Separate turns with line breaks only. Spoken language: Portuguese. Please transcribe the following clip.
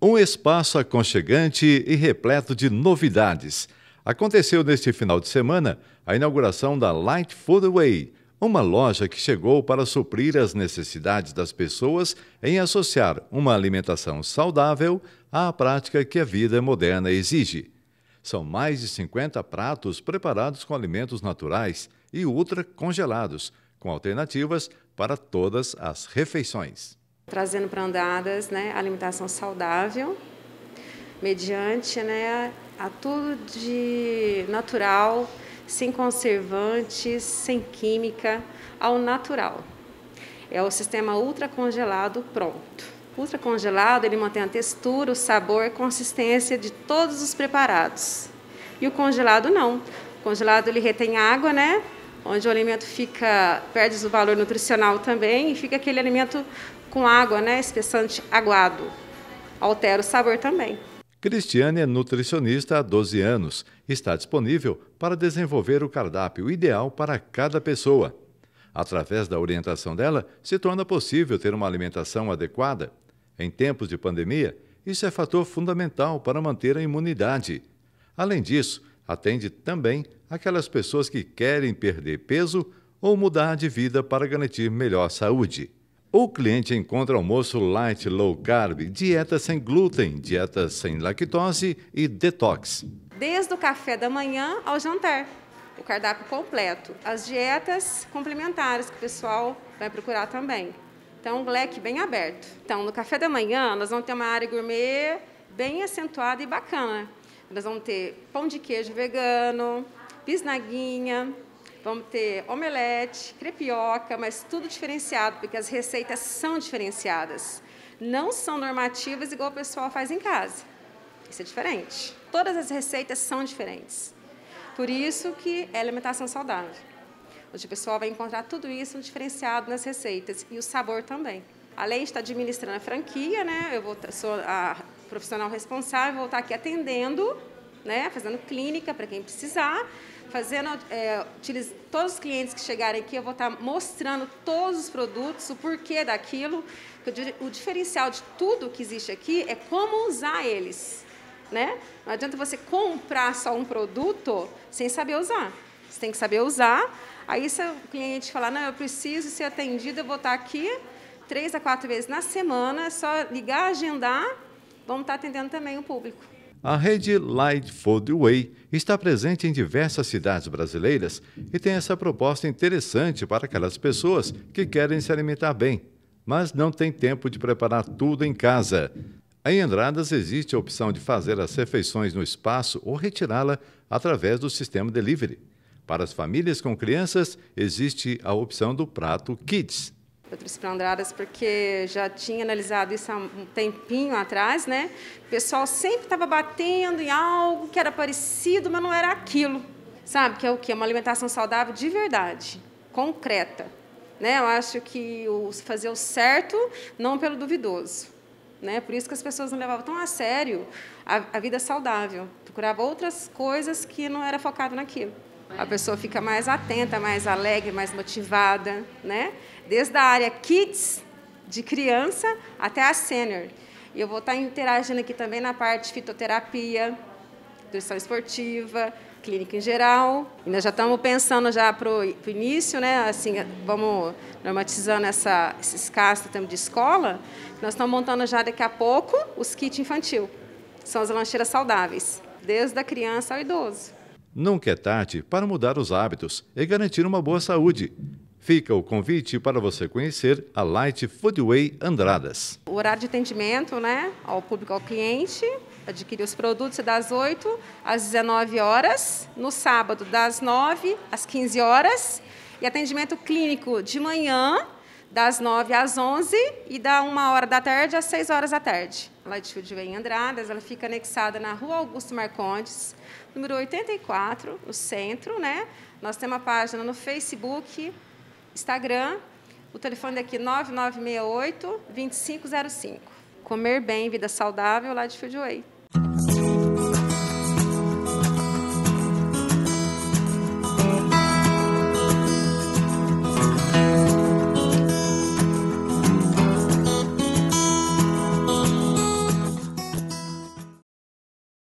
Um espaço aconchegante e repleto de novidades. Aconteceu neste final de semana a inauguração da Light Foodway, uma loja que chegou para suprir as necessidades das pessoas em associar uma alimentação saudável à prática que a vida moderna exige. São mais de 50 pratos preparados com alimentos naturais e ultra congelados, com alternativas para todas as refeições
trazendo para andadas né, alimentação saudável, mediante né, a tudo de natural, sem conservantes, sem química, ao natural. É o sistema ultracongelado pronto. Ultracongelado, ele mantém a textura, o sabor, a consistência de todos os preparados. E o congelado não. O congelado ele retém água, né? onde o alimento fica perde o valor nutricional também e fica aquele alimento com água, né, espessante aguado. Altera o sabor também.
Cristiane é nutricionista há 12 anos. Está disponível para desenvolver o cardápio ideal para cada pessoa. Através da orientação dela, se torna possível ter uma alimentação adequada. Em tempos de pandemia, isso é fator fundamental para manter a imunidade. Além disso, atende também aquelas pessoas que querem perder peso ou mudar de vida para garantir melhor saúde. O cliente encontra almoço light low carb, dieta sem glúten, dieta sem lactose e detox.
Desde o café da manhã ao jantar, o cardápio completo. As dietas complementares que o pessoal vai procurar também. Então, um leque bem aberto. Então, no café da manhã, nós vamos ter uma área gourmet bem acentuada e bacana, nós vamos ter pão de queijo vegano, bisnaguinha, vamos ter omelete, crepioca, mas tudo diferenciado, porque as receitas são diferenciadas. Não são normativas igual o pessoal faz em casa. Isso é diferente. Todas as receitas são diferentes. Por isso que é alimentação saudável. Onde o pessoal vai encontrar tudo isso diferenciado nas receitas e o sabor também. Além de estar administrando a franquia, né? Eu vou, sou a profissional responsável, voltar aqui atendendo, né, fazendo clínica para quem precisar, fazendo é, todos os clientes que chegarem aqui, eu vou estar mostrando todos os produtos, o porquê daquilo. O diferencial de tudo que existe aqui é como usar eles. Né? Não adianta você comprar só um produto sem saber usar. Você tem que saber usar. Aí se o cliente falar, não, eu preciso ser atendido, eu vou estar aqui três a quatro vezes na semana, é só ligar, agendar vamos estar tá atendendo também o público.
A rede Food Way está presente em diversas cidades brasileiras e tem essa proposta interessante para aquelas pessoas que querem se alimentar bem, mas não têm tempo de preparar tudo em casa. Em Andradas existe a opção de fazer as refeições no espaço ou retirá-la através do sistema delivery. Para as famílias com crianças, existe a opção do prato Kids.
Patrícia Andradas, porque já tinha analisado isso há um tempinho atrás, né? O pessoal sempre estava batendo em algo que era parecido, mas não era aquilo. Sabe, que é o quê? Uma alimentação saudável de verdade, concreta. Né? Eu acho que o, fazer o certo, não pelo duvidoso. Né? Por isso que as pessoas não levavam tão a sério a, a vida saudável. Procurava outras coisas que não era focado naquilo. A pessoa fica mais atenta, mais alegre, mais motivada, né? Desde a área kids, de criança, até a sênior. E eu vou estar tá interagindo aqui também na parte de fitoterapia, nutrição esportiva, clínica em geral. E nós já estamos pensando já para o início, né? Assim, vamos normatizando essa, esses casos que temos de escola. Nós estamos montando já daqui a pouco os kits infantil. São as lancheiras saudáveis, desde a criança ao idoso.
Nunca é tarde para mudar os hábitos e garantir uma boa saúde. Fica o convite para você conhecer a Light Foodway Andradas.
O horário de atendimento né, ao público, ao cliente, adquirir os produtos é das 8 às 19 horas, no sábado das 9 às 15 horas e atendimento clínico de manhã das 9 às 11 e da 1 hora da tarde às 6 horas da tarde. Latifúldio Vem Andradas, ela fica anexada na Rua Augusto Marcondes, número 84, no centro, né? Nós temos uma página no Facebook, Instagram, o telefone é é 9968 2505. Comer bem, vida saudável, de Way.